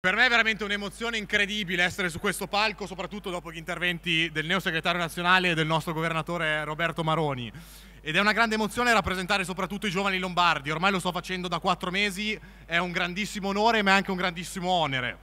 Per me è veramente un'emozione incredibile essere su questo palco, soprattutto dopo gli interventi del neo segretario nazionale e del nostro governatore Roberto Maroni. Ed è una grande emozione rappresentare soprattutto i giovani lombardi. Ormai lo sto facendo da quattro mesi, è un grandissimo onore ma è anche un grandissimo onere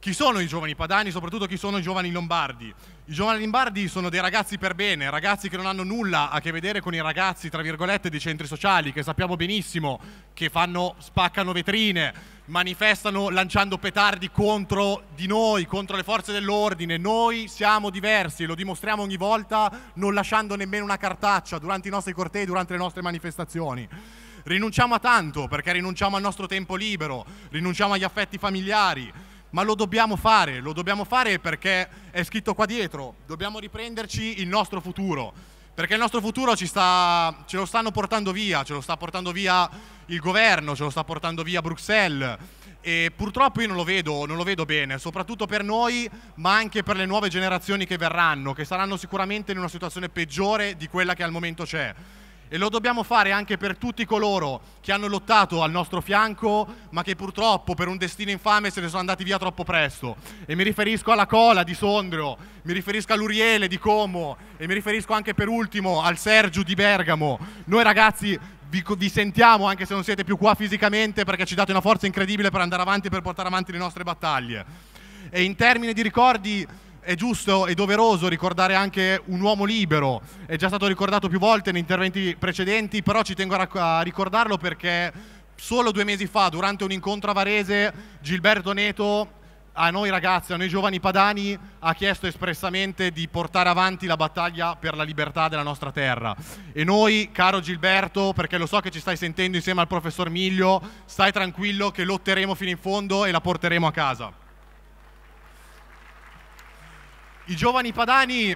chi sono i giovani padani, soprattutto chi sono i giovani lombardi. I giovani lombardi sono dei ragazzi per bene, ragazzi che non hanno nulla a che vedere con i ragazzi, tra virgolette, dei centri sociali, che sappiamo benissimo che fanno, spaccano vetrine, manifestano lanciando petardi contro di noi, contro le forze dell'ordine. Noi siamo diversi, e lo dimostriamo ogni volta, non lasciando nemmeno una cartaccia durante i nostri cortei, durante le nostre manifestazioni. Rinunciamo a tanto perché rinunciamo al nostro tempo libero, rinunciamo agli affetti familiari, ma lo dobbiamo fare, lo dobbiamo fare perché è scritto qua dietro, dobbiamo riprenderci il nostro futuro, perché il nostro futuro sta, ce lo stanno portando via, ce lo sta portando via il governo, ce lo sta portando via Bruxelles e purtroppo io non lo vedo, non lo vedo bene, soprattutto per noi, ma anche per le nuove generazioni che verranno, che saranno sicuramente in una situazione peggiore di quella che al momento c'è e lo dobbiamo fare anche per tutti coloro che hanno lottato al nostro fianco, ma che purtroppo per un destino infame se ne sono andati via troppo presto. E mi riferisco alla Cola di Sondrio, mi riferisco all'Uriele di Como e mi riferisco anche per ultimo al Sergio di Bergamo. Noi ragazzi vi, vi, sentiamo anche se non siete più qua fisicamente perché ci date una forza incredibile per andare avanti e per portare avanti le nostre battaglie. E in termini di ricordi è giusto e doveroso ricordare anche un uomo libero, è già stato ricordato più volte in interventi precedenti, però ci tengo a ricordarlo perché solo due mesi fa, durante un incontro a Varese, Gilberto Neto a noi ragazzi, a noi giovani padani, ha chiesto espressamente di portare avanti la battaglia per la libertà della nostra terra. E noi, caro Gilberto, perché lo so che ci stai sentendo insieme al professor Miglio, stai tranquillo che lotteremo fino in fondo e la porteremo a casa. I giovani padani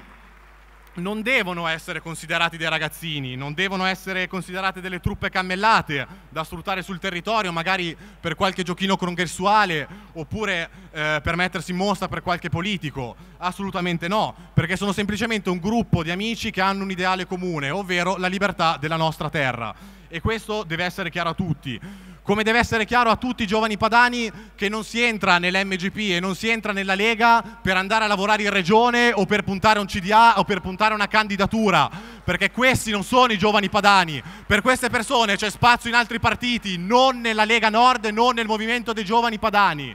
non devono essere considerati dei ragazzini, non devono essere considerate delle truppe cammellate da sfruttare sul territorio, magari per qualche giochino congressuale oppure eh, per mettersi in mostra per qualche politico. Assolutamente no, perché sono semplicemente un gruppo di amici che hanno un ideale comune, ovvero la libertà della nostra terra. E questo deve essere chiaro a tutti come deve essere chiaro a tutti i giovani padani che non si entra nell'MGP e non si entra nella Lega per andare a lavorare in regione o per puntare a un CDA o per puntare a una candidatura, perché questi non sono i giovani padani, per queste persone c'è spazio in altri partiti, non nella Lega Nord, non nel movimento dei giovani padani.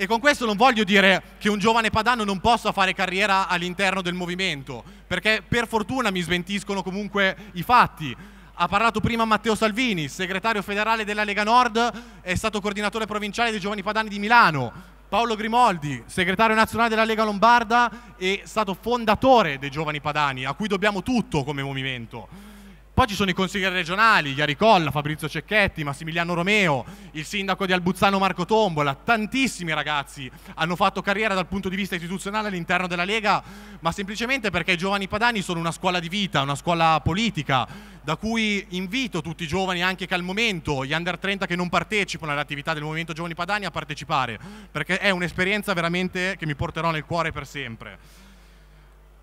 E con questo non voglio dire che un giovane padano non possa fare carriera all'interno del movimento, perché per fortuna mi smentiscono comunque i fatti ha parlato prima Matteo Salvini, segretario federale della Lega Nord, è stato coordinatore provinciale dei Giovani Padani di Milano. Paolo Grimoldi, segretario nazionale della Lega Lombarda, è stato fondatore dei Giovani Padani, a cui dobbiamo tutto come movimento. Poi ci sono i consiglieri regionali, Iari Colla, Fabrizio Cecchetti, Massimiliano Romeo, il sindaco di Albuzzano Marco Tombola, tantissimi ragazzi hanno fatto carriera dal punto di vista istituzionale all'interno della Lega, ma semplicemente perché i giovani padani sono una scuola di vita, una scuola politica, da cui invito tutti i giovani anche che al momento, gli under 30 che non partecipano all'attività del Movimento Giovani Padani a partecipare, perché è un'esperienza veramente che mi porterò nel cuore per sempre.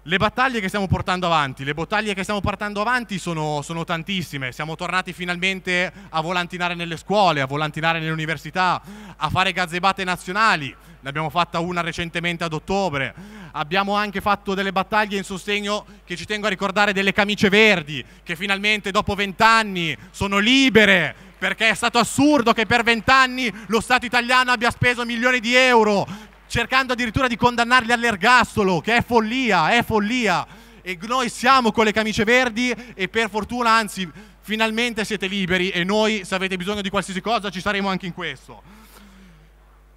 Le battaglie che stiamo portando avanti, le battaglie che stiamo portando avanti sono, sono tantissime, siamo tornati finalmente a volantinare nelle scuole, a volantinare nelle università, a fare gazebate nazionali, ne abbiamo fatta una recentemente ad ottobre, abbiamo anche fatto delle battaglie in sostegno che ci tengo a ricordare delle camicie verdi, che finalmente dopo vent'anni sono libere, perché è stato assurdo che per vent'anni lo Stato italiano abbia speso milioni di euro cercando addirittura di condannarli all'ergastolo, che è follia, è follia. E noi siamo con le camicie verdi e per fortuna, anzi, finalmente siete liberi e noi, se avete bisogno di qualsiasi cosa, ci saremo anche in questo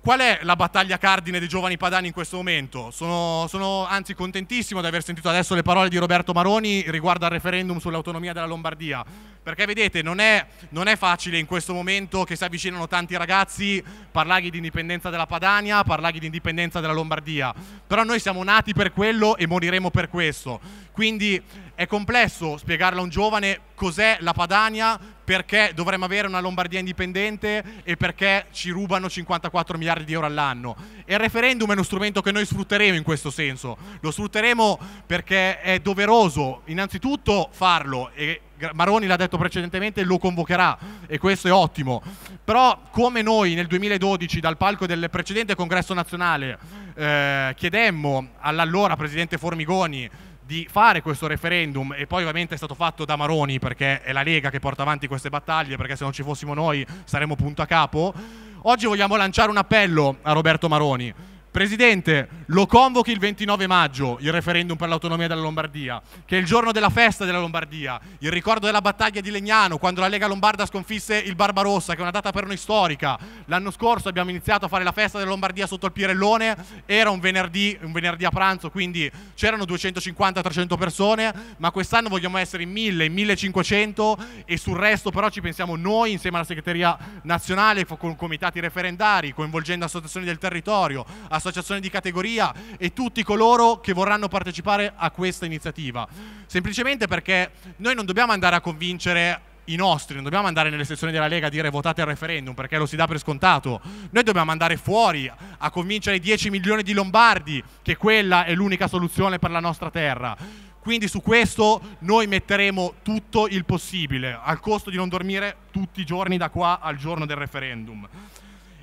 qual è la battaglia cardine dei giovani padani in questo momento? Sono, sono anzi contentissimo di aver sentito adesso le parole di Roberto Maroni riguardo al referendum sull'autonomia della Lombardia. Perché vedete, non è, non è facile in questo momento che si avvicinano tanti ragazzi parlare di indipendenza della Padania, parlare di indipendenza della Lombardia. Però noi siamo nati per quello e moriremo per questo. Quindi è complesso spiegarlo a un giovane cos'è la Padania, perché dovremmo avere una Lombardia indipendente e perché ci rubano 54 miliardi di euro all'anno. E il referendum è uno strumento che noi sfrutteremo in questo senso. Lo sfrutteremo perché è doveroso innanzitutto farlo e Maroni l'ha detto precedentemente, lo convocherà e questo è ottimo. Però come noi nel 2012 dal palco del precedente congresso nazionale eh, chiedemmo all'allora presidente Formigoni di fare questo referendum e poi ovviamente è stato fatto da Maroni perché è la Lega che porta avanti queste battaglie perché se non ci fossimo noi saremmo punto a capo. Oggi vogliamo lanciare un appello a Roberto Maroni. Presidente, lo convochi il 29 maggio, il referendum per l'autonomia della Lombardia, che è il giorno della festa della Lombardia, il ricordo della battaglia di Legnano, quando la Lega Lombarda sconfisse il Barbarossa, che è una data per noi storica. L'anno scorso abbiamo iniziato a fare la festa della Lombardia sotto il Pirellone, era un venerdì, un venerdì a pranzo, quindi c'erano 250-300 persone, ma quest'anno vogliamo essere in 1000, in 1500 e sul resto però ci pensiamo noi insieme alla segreteria nazionale, con comitati referendari, coinvolgendo associazioni del territorio, associazioni di categoria, Scaria e tutti coloro che vorranno partecipare a questa iniziativa. Semplicemente perché noi non dobbiamo andare a convincere i nostri, non dobbiamo andare nelle sezioni della Lega a dire votate al referendum perché lo si dà per scontato. Noi dobbiamo andare fuori a convincere i 10 milioni di lombardi che quella è l'unica soluzione per la nostra terra. Quindi su questo noi metteremo tutto il possibile, al costo di non dormire tutti i giorni da qua al giorno del referendum.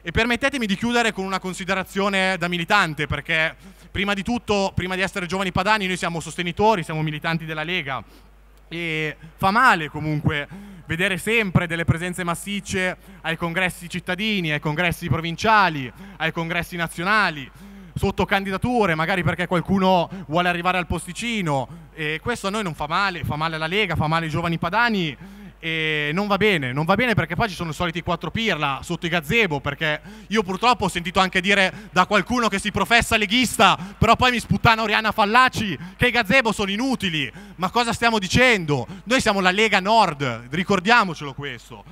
E permettetemi di chiudere con una considerazione da militante, perché prima di tutto, prima di essere giovani padani, noi siamo sostenitori, siamo militanti della Lega e fa male comunque vedere sempre delle presenze massicce ai congressi cittadini, ai congressi provinciali, ai congressi nazionali, sotto candidature, magari perché qualcuno vuole arrivare al posticino. E questo a noi non fa male, fa male alla Lega, fa male ai giovani padani e non va bene, non va bene perché poi ci sono i soliti quattro pirla sotto i gazebo, perché io purtroppo ho sentito anche dire da qualcuno che si professa leghista, però poi mi sputtano Oriana Fallaci che i gazebo sono inutili. Ma cosa stiamo dicendo? Noi siamo la Lega Nord, ricordiamocelo questo.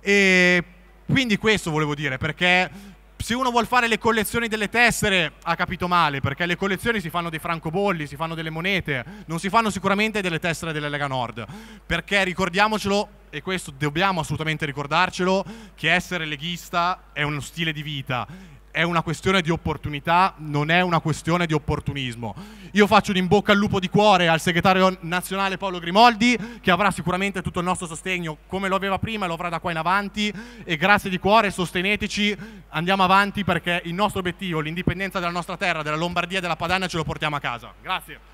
E quindi questo volevo dire, perché se uno vuole fare le collezioni delle tessere ha capito male, perché le collezioni si fanno dei francobolli, si fanno delle monete, non si fanno sicuramente delle tessere della Lega Nord, perché ricordiamocelo e questo dobbiamo assolutamente ricordarcelo, che essere leghista è uno stile di vita, è una questione di opportunità, non è una questione di opportunismo. Io faccio un in bocca al lupo di cuore al segretario nazionale Paolo Grimoldi, che avrà sicuramente tutto il nostro sostegno, come lo aveva prima e lo avrà da qua in avanti, e grazie di cuore, sosteneteci, andiamo avanti perché il nostro obiettivo, l'indipendenza della nostra terra, della Lombardia e della Padania, ce lo portiamo a casa. Grazie.